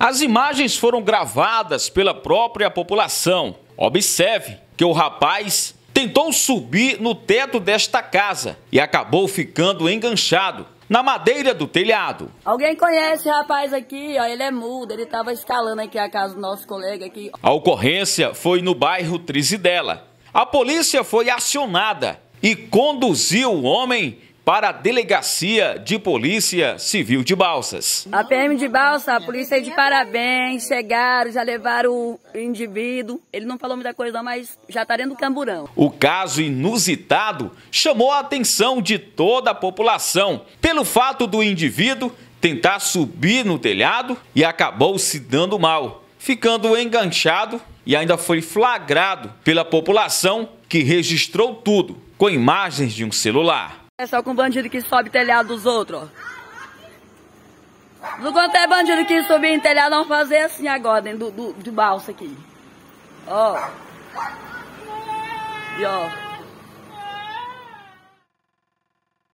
As imagens foram gravadas pela própria população. Observe que o rapaz tentou subir no teto desta casa e acabou ficando enganchado na madeira do telhado. Alguém conhece rapaz aqui, ó, ele é mudo, ele estava escalando aqui a casa do nosso colega aqui. A ocorrência foi no bairro Trizidela. A polícia foi acionada e conduziu o homem para a Delegacia de Polícia Civil de Balsas. A PM de Balsa, a polícia aí de parabéns, chegaram, já levaram o indivíduo. Ele não falou muita coisa não, mas já está dentro do camburão. O caso inusitado chamou a atenção de toda a população pelo fato do indivíduo tentar subir no telhado e acabou se dando mal, ficando enganchado e ainda foi flagrado pela população que registrou tudo com imagens de um celular. É só com bandido que sobe telhado dos outros, ó. Do quanto é bandido que subir em telhado, vamos fazer assim agora, dentro do, do, balsa aqui. Ó. E ó.